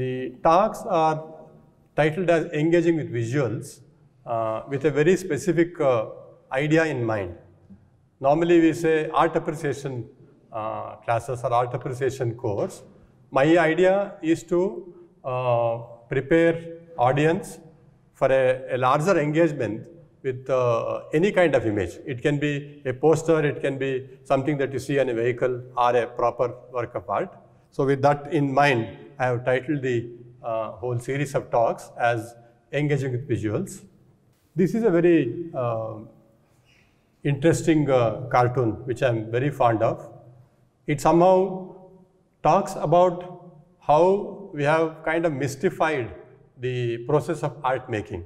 The talks are titled as Engaging with Visuals uh, with a very specific uh, idea in mind. Normally we say art appreciation uh, classes or art appreciation course. My idea is to uh, prepare audience for a, a larger engagement with uh, any kind of image. It can be a poster, it can be something that you see on a vehicle or a proper work of art. So with that in mind, I have titled the uh, whole series of talks as Engaging with Visuals. This is a very uh, interesting uh, cartoon which I'm very fond of. It somehow talks about how we have kind of mystified the process of art making.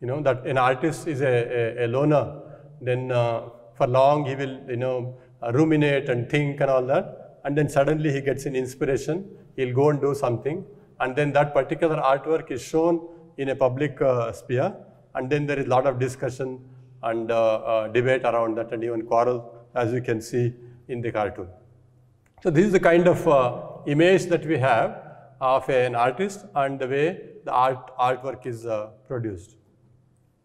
You know, that an artist is a, a, a loner, then uh, for long he will, you know, ruminate and think and all that and then suddenly he gets an inspiration, he'll go and do something, and then that particular artwork is shown in a public uh, sphere, and then there is a lot of discussion and uh, uh, debate around that, and even quarrel, as you can see in the cartoon. So this is the kind of uh, image that we have of an artist and the way the art artwork is uh, produced.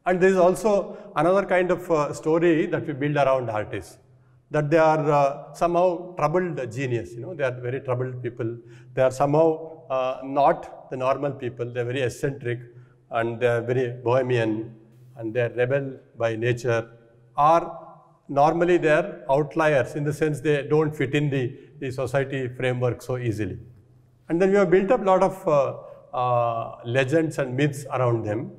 And there is also another kind of story that we build around artists that they are uh, somehow troubled genius. You know, they are very troubled people. They are somehow uh, not the normal people. They are very eccentric and they are very bohemian and they are rebel by nature. Or normally they are outliers in the sense they don't fit in the, the society framework so easily. And then we have built up a lot of uh, uh, legends and myths around them.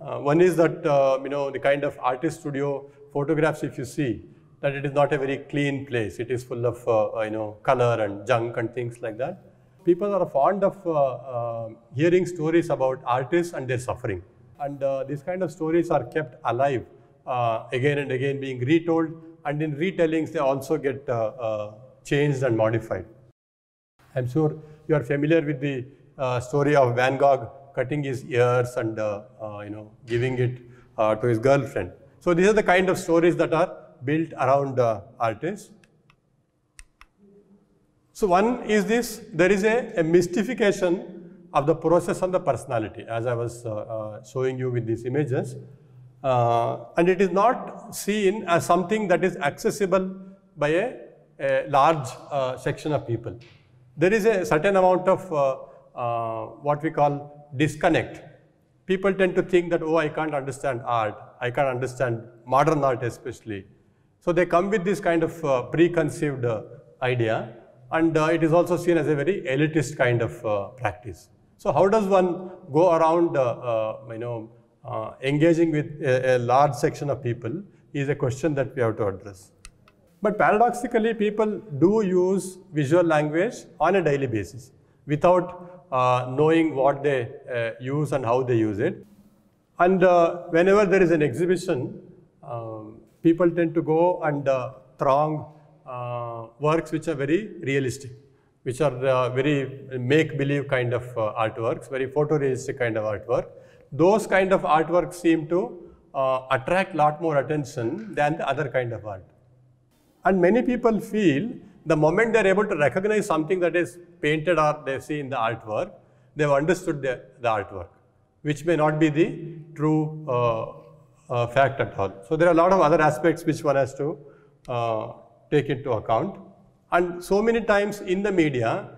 Uh, one is that, uh, you know, the kind of artist studio photographs if you see, that it is not a very clean place. It is full of uh, uh, you know color and junk and things like that. People are fond of uh, uh, hearing stories about artists and their suffering, and uh, these kind of stories are kept alive uh, again and again, being retold. And in retellings, they also get changed and modified. I'm sure you are familiar with the story of Van Gogh cutting his ears and you know giving it to his girlfriend. So these are the kind of stories that are built around uh, artists. So one is this, there is a, a, mystification of the process and the personality as I was uh, uh, showing you with these images. Uh, and it is not seen as something that is accessible by a, a large uh, section of people. There is a certain amount of uh, what we call disconnect people tend to think that, oh, I can't understand art. I can't understand modern art especially. So they come with this kind of uh, preconceived uh, idea and uh, it is also seen as a very elitist kind of uh, practice. So how does one go around, uh, uh, you know, engaging with a, a, large section of people is a question that we have to address. But paradoxically, people do use visual language on a daily basis without knowing what they use and how they use it. And whenever there is an exhibition, um, people tend to go and uh, throng uh, works which are very realistic, which are uh, very make-believe kind of uh, artworks, very photorealistic kind of artwork. Those kind of artworks seem to uh, attract lot more attention than the other kind of art. And many people feel the moment they're able to recognize something that is painted or they see in the artwork, they've understood the, the artwork, which may not be the true uh, uh, fact at all. So there are a lot of other aspects which one has to uh, take into account. And so many times in the media,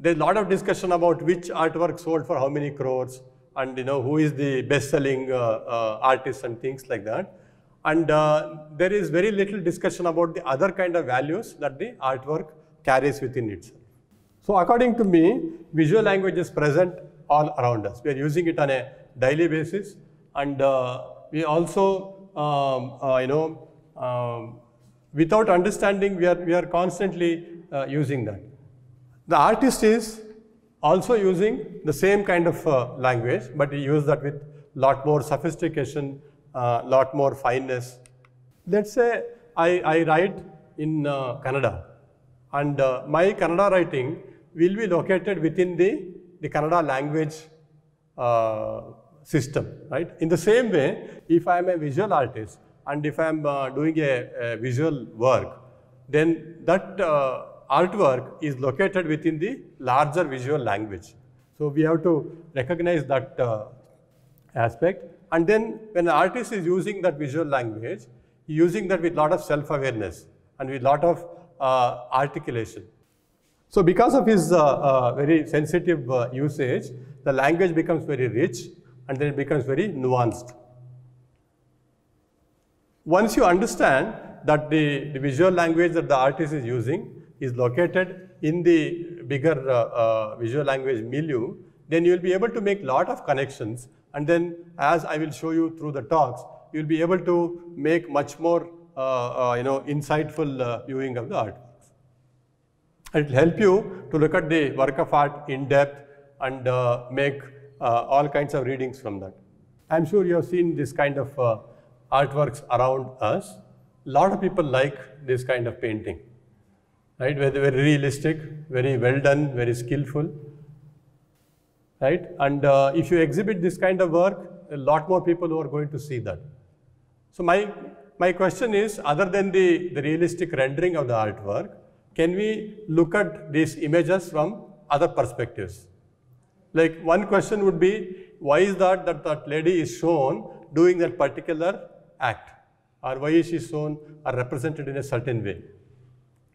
there's a lot of discussion about which artwork sold for how many crores and you know who is the best-selling uh, uh artist and things like that. And uh, there is very little discussion about the other kind of values that the artwork carries within itself. So according to me, visual language is present all around us. We are using it on a daily basis and uh, we also, um, uh, you know, um, without understanding, we are, we are constantly uh, using that. The artist is also using the same kind of uh, language, but he uses that with lot more sophistication, uh, lot more fineness. Let's say I, I write in Canada, uh, and uh, my Canada writing will be located within the, the Canada language system, right? In the same way, if I'm a visual artist and if I'm uh, doing a, a, visual work, then that uh, artwork is located within the larger visual language. So we have to recognize that uh, aspect. And then when an artist is using that visual language, using that with a lot of self-awareness and with a lot of uh, articulation. So because of his uh, uh, very sensitive usage, the language becomes very rich and then it becomes very nuanced. Once you understand that the, the visual language that the artist is using is located in the bigger uh, uh, visual language milieu, then you will be able to make lot of connections. And then as I will show you through the talks, you'll be able to make much more uh, uh you know, insightful uh, viewing of the art. It will help you to look at the work of art in depth and uh, make uh, all kinds of readings from that. I'm sure you have seen this kind of uh, artworks around us. A lot of people like this kind of painting, right? Very, very realistic, very well done, very skillful, right? And uh, if you exhibit this kind of work, a lot more people are going to see that. So my, my question is, other than the, the realistic rendering of the artwork, can we look at these images from other perspectives? Like one question would be, why is that that, that lady is shown doing that particular act? Or why is she shown or represented in a certain way?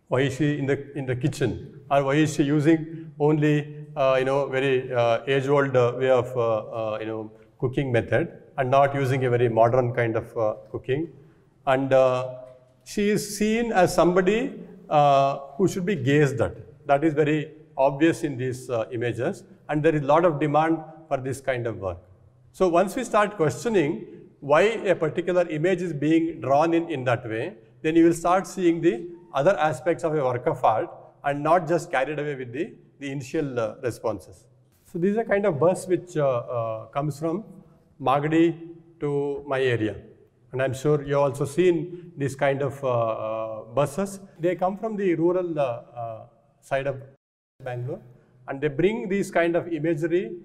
Why is she in the, in the kitchen? Or why is she using only, uh, you know, very uh, age-old uh, way of, uh, uh, you know, cooking method and not using a very modern kind of uh, cooking? And she is seen as somebody who should be gazed at. That is very obvious in these images and there is a lot of demand for this kind of work. So once we start questioning why a particular image is being drawn in in that way, then you will start seeing the other aspects of a work of art and not just carried away with the, the initial uh, responses. So these are kind of buses which uh, uh, comes from Magadi to my area. And I'm sure you also seen this kind of uh, uh, buses. They come from the rural uh, side of Bangalore and they bring these kind of imagery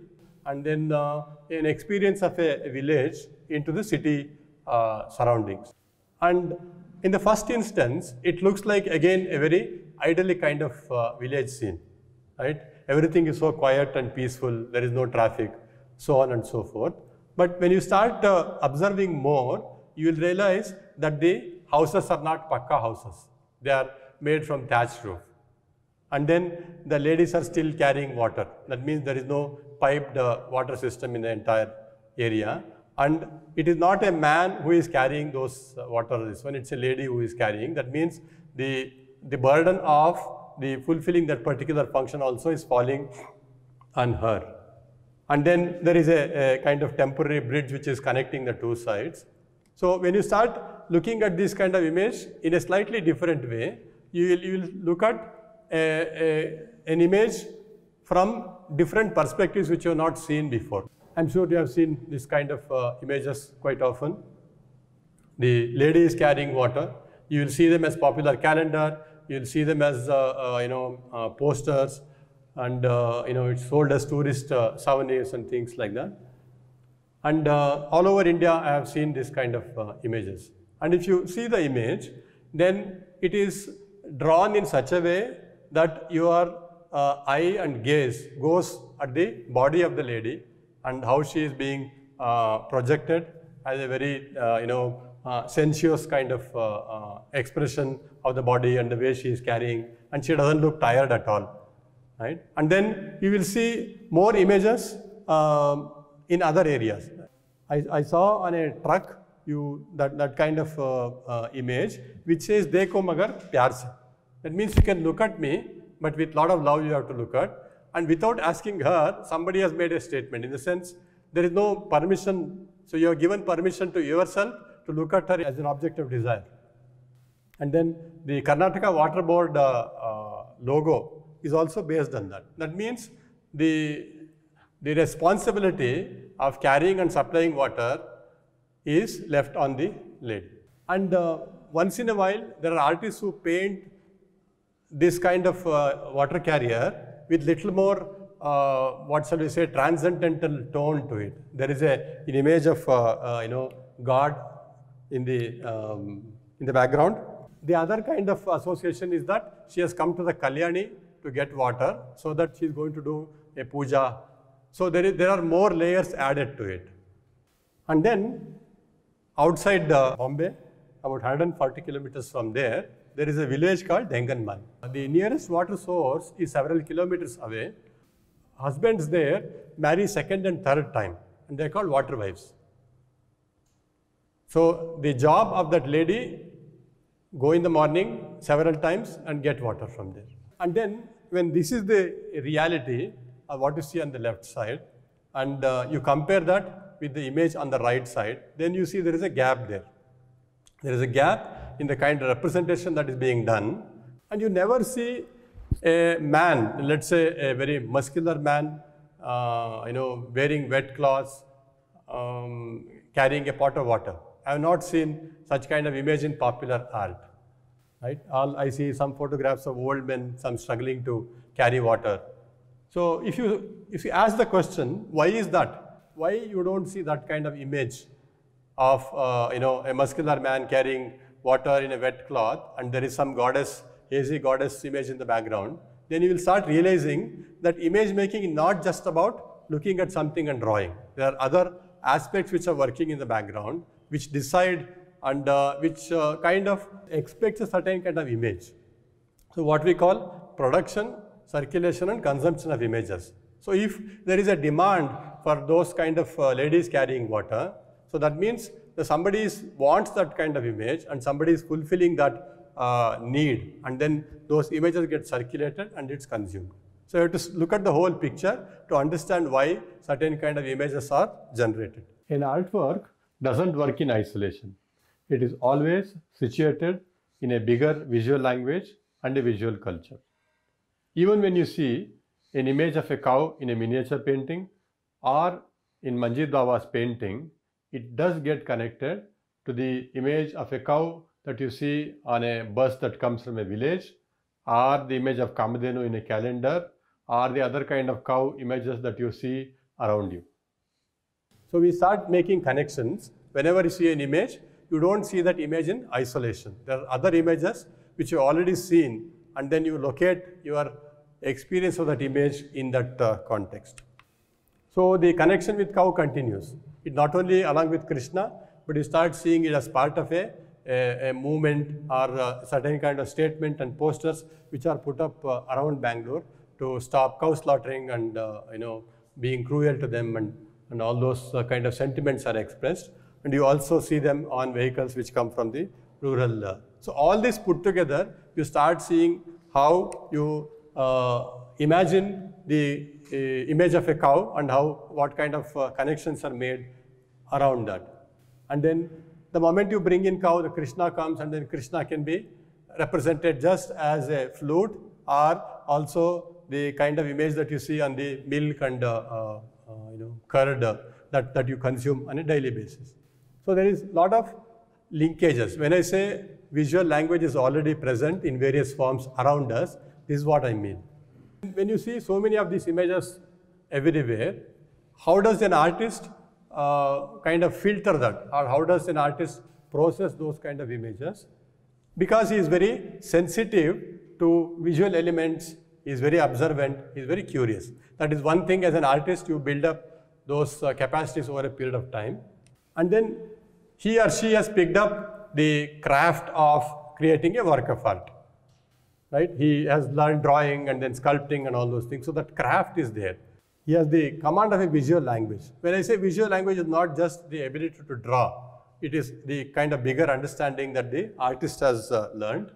and then uh, an experience of a village into the city uh, surroundings. And in the first instance, it looks like again a very idyllic kind of uh, village scene, right? Everything is so quiet and peaceful, there is no traffic, so on and so forth. But when you start uh, observing more, you will realize that the houses are not pakka houses. They are made from thatched roof and then the ladies are still carrying water. That means there is no piped uh, water system in the entire area. And it is not a man who is carrying those uh, water this one, it's a lady who is carrying. That means the, the burden of the fulfilling that particular function also is falling on her. And then there is a, a kind of temporary bridge which is connecting the two sides. So when you start looking at this kind of image in a slightly different way, you will, you will look at a, a, an image from different perspectives which you have not seen before. I'm sure you have seen this kind of uh, images quite often. The lady is carrying water. You will see them as popular calendar. You'll see them as uh, uh, you know uh, posters, and uh, you know it's sold as tourist uh, souvenirs and things like that. And all over India, I have seen this kind of images. And if you see the image, then it is drawn in such a way that your uh, eye and gaze goes at the body of the lady and how she is being uh, projected as a very, uh, you know, uh, sensuous kind of uh, uh, expression of the body and the way she is carrying and she doesn't look tired at all, right? And then you will see more images um, in other areas. I, I, saw on a truck you that, that kind of image which says, Deko magar pyar se. That means you can look at me, but with lot of love you have to look at. And without asking her, somebody has made a statement in the sense there is no permission. So you are given permission to yourself to look at her as an object of desire. And then the Karnataka Water Board uh, uh, logo is also based on that. That means the, the responsibility of carrying and supplying water is left on the lady. And uh, once in a while, there are artists who paint this kind of uh, water carrier with little more, uh, what shall we say, transcendental tone to it. There is a, an image of, uh, uh, you know, God in the, um, in the background. The other kind of association is that she has come to the Kalyani to get water so that she is going to do a puja. So there, is, there are more layers added to it. And then outside uh, Bombay, about 140 kilometers from there, there is a village called Denganman. The nearest water source is several kilometers away. Husbands there marry second and third time, and they're called water wives. So the job of that lady, go in the morning several times and get water from there. And then when this is the reality of what you see on the left side, and uh, you compare that with the image on the right side, then you see there is a gap there. There is a gap in the kind of representation that is being done. And you never see a man, let's say a very muscular man, uh, you know, wearing wet clothes, um, carrying a pot of water. I have not seen such kind of image in popular art. Right? All I see some photographs of old men, some struggling to carry water. So if you, if you ask the question, why is that? Why you don't see that kind of image of uh, you know, a muscular man carrying water in a wet cloth and there is some goddess, hazy goddess image in the background, then you will start realizing that image making is not just about looking at something and drawing. There are other aspects which are working in the background, which decide and uh, which uh, kind of expects a certain kind of image. So what we call production, circulation and consumption of images. So if there is a demand for those kind of uh, ladies carrying water, so that means so somebody wants that kind of image and somebody is fulfilling that uh, need and then those images get circulated and it's consumed. So you have to look at the whole picture to understand why certain kind of images are generated. An artwork doesn't work in isolation. It is always situated in a bigger visual language and a visual culture. Even when you see an image of a cow in a miniature painting or in Manjit Dawa's painting, it does get connected to the image of a cow that you see on a bus that comes from a village or the image of Kamadenu in a calendar or the other kind of cow images that you see around you. So we start making connections. Whenever you see an image, you don't see that image in isolation. There are other images which you've already seen and then you locate your experience of that image in that uh, context. So the connection with cow continues. It not only along with Krishna, but you start seeing it as part of a, a, a movement or a certain kind of statement and posters which are put up uh, around Bangalore to stop cow slaughtering and uh, you know being cruel to them and, and all those uh, kind of sentiments are expressed. And you also see them on vehicles which come from the rural. Uh, so all this put together, you start seeing how you uh, imagine the uh, image of a cow and how what kind of uh, connections are made around that. And then the moment you bring in cow, the Krishna comes and then Krishna can be represented just as a flute or also the kind of image that you see on the milk and uh, uh, uh you know, curd that, that you consume on a daily basis. So there is a lot of linkages. When I say visual language is already present in various forms around us, this is what I mean. When you see so many of these images everywhere, how does an artist uh, kind of filter that or how does an artist process those kind of images? Because he is very sensitive to visual elements, he is very observant, he is very curious. That is one thing as an artist you build up those uh, capacities over a period of time. And then he or she has picked up the craft of creating a work of art right? He has learned drawing and then sculpting and all those things. So that craft is there. He has the command of a visual language. When I say visual language, is not just the ability to draw. It is the kind of bigger understanding that the artist has uh, learned.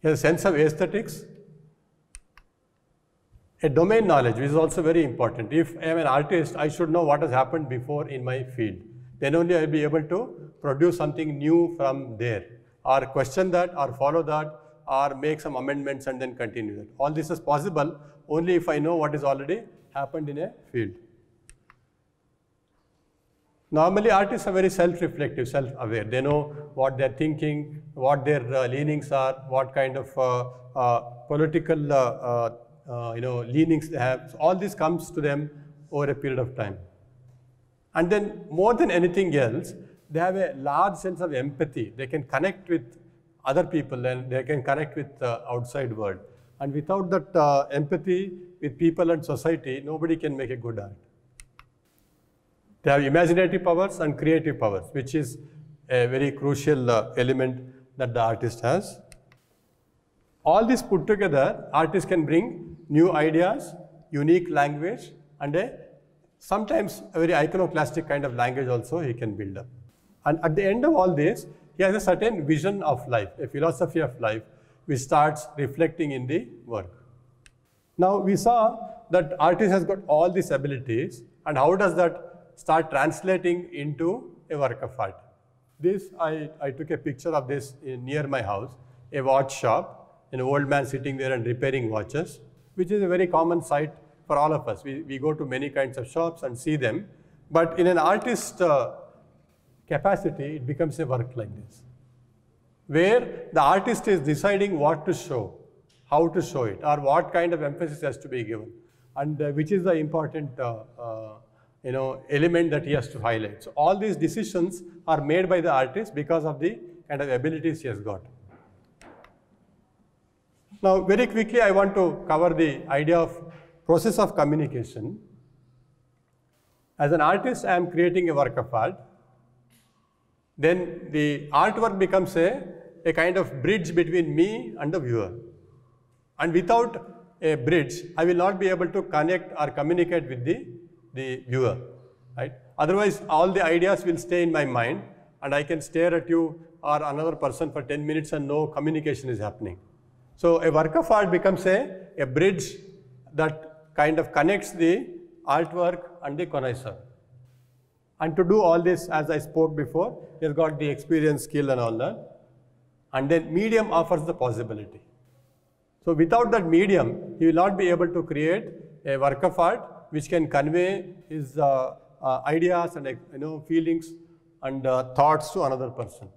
He has a sense of aesthetics. A domain knowledge, which is also very important. If I am an artist, I should know what has happened before in my field. Then only I will be able to produce something new from there or question that or follow that or make some amendments and then continue that. All this is possible only if I know what is already happened in a field. Normally artists are very self-reflective, self-aware. They know what they're thinking, what their uh, leanings are, what kind of uh, uh, political uh, uh, uh, you know, leanings they have. So all this comes to them over a period of time. And then more than anything else, they have a large sense of empathy. They can connect with other people and they can connect with the outside world. And without that uh, empathy with people and society, nobody can make a good art. They have imaginative powers and creative powers, which is a very crucial uh, element that the artist has. All this put together, artists can bring new ideas, unique language, and a sometimes a very iconoclastic kind of language also he can build up. And at the end of all this, he has a certain vision of life, a philosophy of life, which starts reflecting in the work. Now we saw that artist has got all these abilities, and how does that start translating into a work of art? This, I, I took a picture of this in, near my house, a watch shop, an old man sitting there and repairing watches, which is a very common sight for all of us. We, we go to many kinds of shops and see them. But in an artist uh, capacity, it becomes a work like this, where the artist is deciding what to show, how to show it, or what kind of emphasis has to be given, and uh, which is the important uh, uh, you know, element that he has to highlight. So all these decisions are made by the artist because of the kind of abilities he has got. Now, very quickly, I want to cover the idea of process of communication. As an artist, I am creating a work of art then the artwork becomes a, a kind of bridge between me and the viewer. And without a bridge, I will not be able to connect or communicate with the, the viewer, right? Otherwise, all the ideas will stay in my mind and I can stare at you or another person for 10 minutes and no communication is happening. So a work of art becomes a, a bridge that kind of connects the artwork and the connoisseur. And to do all this, as I spoke before, you've got the experience, skill and all that. And then medium offers the possibility. So without that medium, he will not be able to create a work of art which can convey his uh, uh, ideas and you know, feelings and uh, thoughts to another person.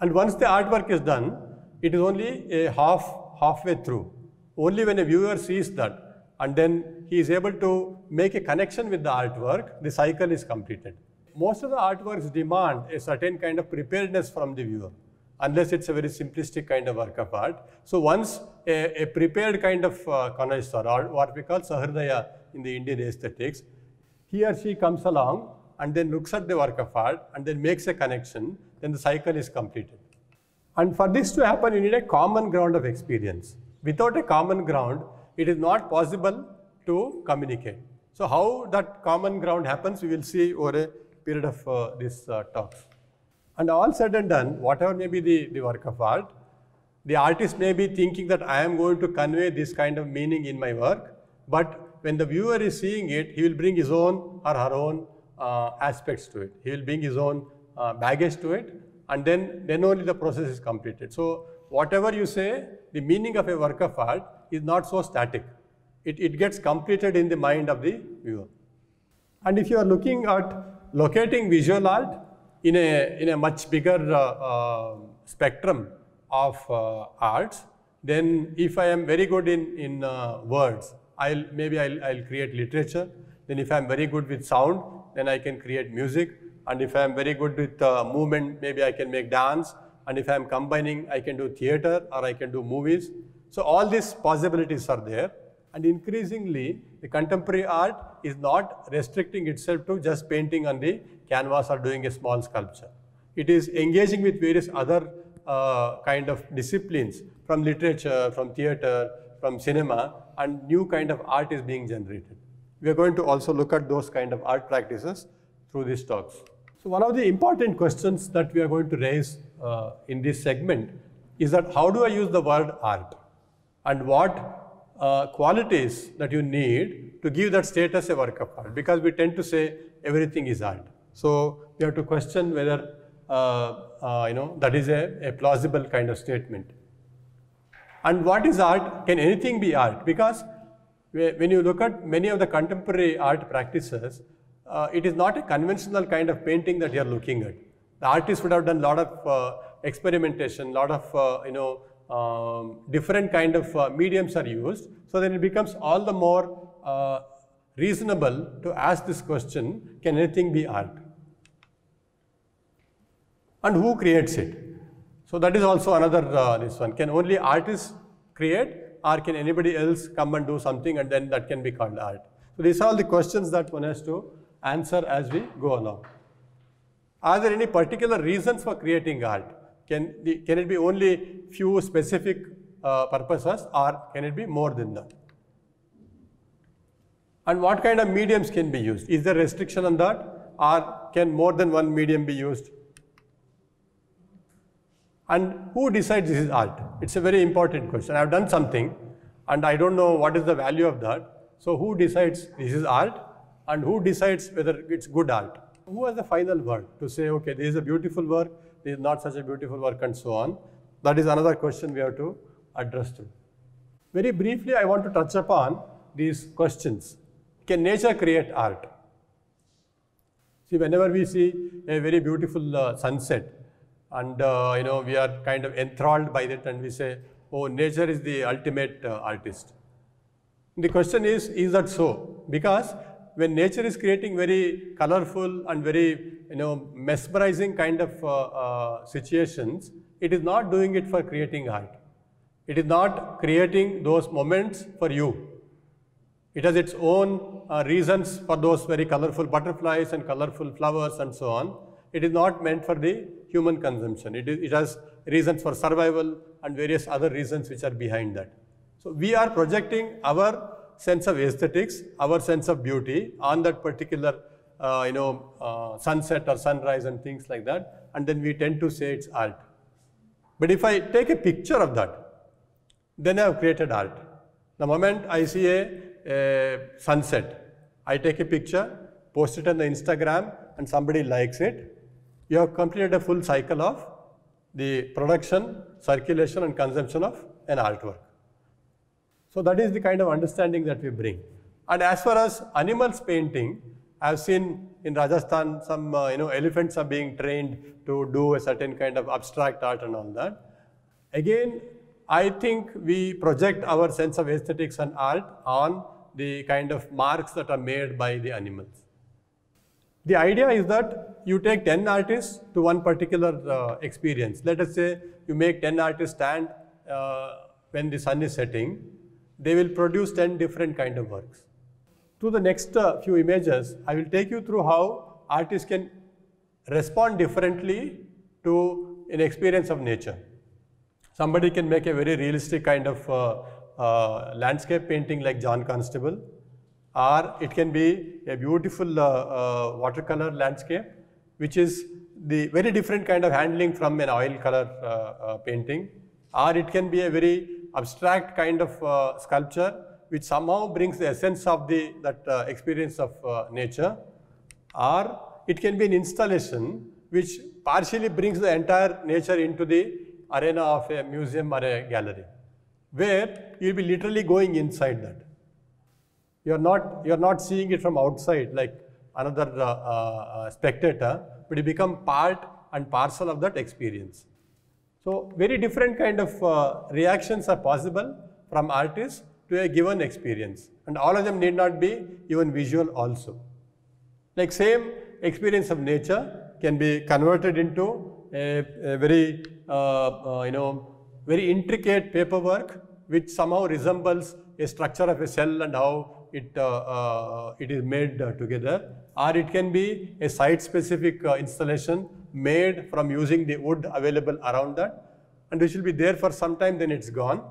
And once the artwork is done, it is only a half, halfway through. Only when a viewer sees that, and then he is able to make a connection with the artwork, the cycle is completed. Most of the artworks demand a certain kind of preparedness from the viewer, unless it's a very simplistic kind of work of art. So once a, a prepared kind of uh, connoisseur, or what we call sahridaya in the Indian aesthetics, he or she comes along and then looks at the work of art and then makes a connection, then the cycle is completed. And for this to happen, you need a common ground of experience. Without a common ground, it is not possible to communicate. So how that common ground happens, we will see over a period of uh, this uh, talk. And all said and done, whatever may be the, the work of art, the artist may be thinking that I am going to convey this kind of meaning in my work, but when the viewer is seeing it, he will bring his own or her own uh, aspects to it. He will bring his own uh, baggage to it, and then, then only the process is completed. So whatever you say, the meaning of a work of art is not so static. It, it gets completed in the mind of the viewer. And if you are looking at locating visual art in a, in a much bigger uh, uh, spectrum of uh, arts, then if I am very good in, in uh, words, I'll, maybe I'll, I'll create literature. Then if I'm very good with sound, then I can create music. And if I'm very good with uh, movement, maybe I can make dance and if I'm combining, I can do theater or I can do movies. So all these possibilities are there. And increasingly, the contemporary art is not restricting itself to just painting on the canvas or doing a small sculpture. It is engaging with various other uh, kind of disciplines from literature, from theater, from cinema, and new kind of art is being generated. We are going to also look at those kind of art practices through these talks. So one of the important questions that we are going to raise uh, in this segment is that how do I use the word art and what uh, qualities that you need to give that status a work of art because we tend to say everything is art. So we have to question whether uh, uh, you know that is a, a, plausible kind of statement. And what is art? Can anything be art? Because when you look at many of the contemporary art practices, uh, it is not a conventional kind of painting that you are looking at. The artists would have done a lot of uh, experimentation, a lot of, uh, you know, um, different kind of uh, mediums are used. So then it becomes all the more uh, reasonable to ask this question, can anything be art? And who creates it? So that is also another, uh, this one. Can only artists create or can anybody else come and do something and then that can be called art? So these are all the questions that one has to answer as we go along. Are there any particular reasons for creating art? Can, the, can it be only few specific uh, purposes or can it be more than that? And what kind of mediums can be used? Is there restriction on that or can more than one medium be used? And who decides this is art? It's a very important question. I've done something and I don't know what is the value of that. So who decides this is art and who decides whether it's good art? who has the final word to say, okay, this is a beautiful work, this is not such a beautiful work, and so on? That is another question we have to address to. Very briefly, I want to touch upon these questions. Can nature create art? See, whenever we see a very beautiful uh, sunset, and uh, you know we are kind of enthralled by it, and we say, "Oh, nature is the ultimate uh, artist." The question is, is that so? Because when nature is creating very colorful and very, you know, mesmerizing kind of uh, uh, situations, it is not doing it for creating art. It is not creating those moments for you. It has its own uh, reasons for those very colorful butterflies and colorful flowers and so on. It is not meant for the human consumption. It, is, it has reasons for survival and various other reasons which are behind that. So we are projecting our sense of aesthetics, our sense of beauty on that particular uh, you know, uh, sunset or sunrise and things like that. And then we tend to say it's art. But if I take a picture of that, then I have created art. The moment I see a, a sunset, I take a picture, post it on the Instagram, and somebody likes it. You have completed a full cycle of the production, circulation, and consumption of an artwork. So that is the kind of understanding that we bring. And as far as animals painting, I've seen in Rajasthan some uh, you know elephants are being trained to do a certain kind of abstract art and all that. Again, I think we project our sense of aesthetics and art on the kind of marks that are made by the animals. The idea is that you take 10 artists to one particular uh, experience. Let us say you make 10 artists stand uh, when the sun is setting they will produce 10 different kind of works. To the next uh, few images, I will take you through how artists can respond differently to an experience of nature. Somebody can make a very realistic kind of uh, uh, landscape painting like John Constable, or it can be a beautiful uh, uh, watercolor landscape, which is the very different kind of handling from an oil color uh, painting, or it can be a very abstract kind of uh, sculpture which somehow brings the essence of the that uh, experience of uh, nature or it can be an installation which partially brings the entire nature into the arena of a museum or a gallery where you'll be literally going inside that you're not you're not seeing it from outside like another uh, uh, spectator but you become part and parcel of that experience so very different kind of uh, reactions are possible from artists to a given experience and all of them need not be even visual also. Like same experience of nature can be converted into a, a very, uh, uh, you know, very intricate paperwork which somehow resembles a structure of a cell and how it, uh, uh, it is made together or it can be a site-specific uh, installation made from using the wood available around that and which will be there for some time then it's gone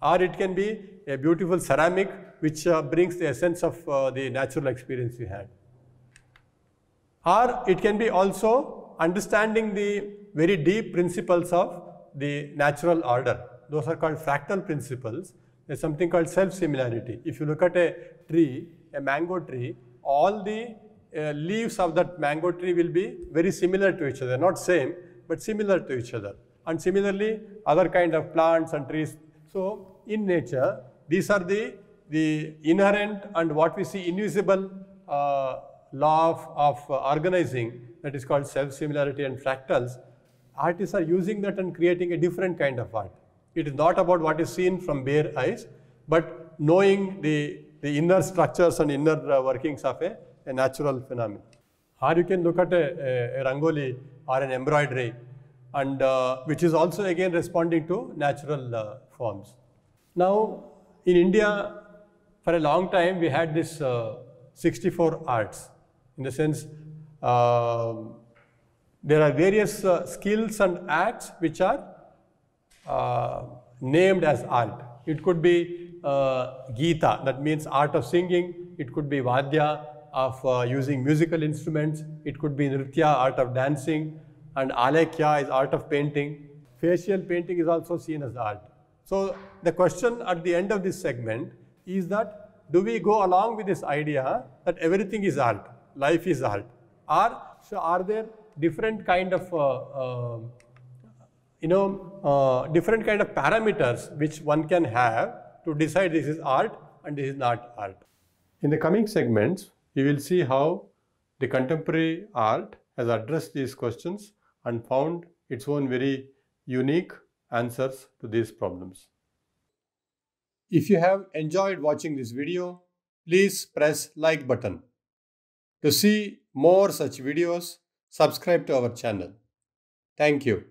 or it can be a beautiful ceramic which uh, brings the essence of uh, the natural experience you had or it can be also understanding the very deep principles of the natural order those are called fractal principles there's something called self similarity if you look at a tree a mango tree all the uh, leaves of that mango tree will be very similar to each other, not same, but similar to each other. And similarly, other kind of plants and trees. So in nature, these are the, the inherent and what we see invisible uh, law of, of uh, organizing that is called self-similarity and fractals. Artists are using that and creating a different kind of art. It is not about what is seen from bare eyes, but knowing the, the inner structures and inner uh, workings of a a natural phenomenon. Or you can look at a, a, a rangoli or an embroidery, and uh, which is also again responding to natural uh, forms. Now, in India, for a long time, we had this uh, 64 arts, in the sense um, there are various uh, skills and acts which are uh, named as art. It could be uh, Gita, that means art of singing, it could be Vadya, of uh, using musical instruments. It could be nritya, art of dancing, and alekya is art of painting. Facial painting is also seen as art. So the question at the end of this segment is that do we go along with this idea that everything is art, life is art? Or so are there different kind of uh, uh, you know uh, different kind of parameters which one can have to decide this is art and this is not art? In the coming segments, you will see how the contemporary art has addressed these questions and found its own very unique answers to these problems. If you have enjoyed watching this video, please press like button. To see more such videos, subscribe to our channel. Thank you.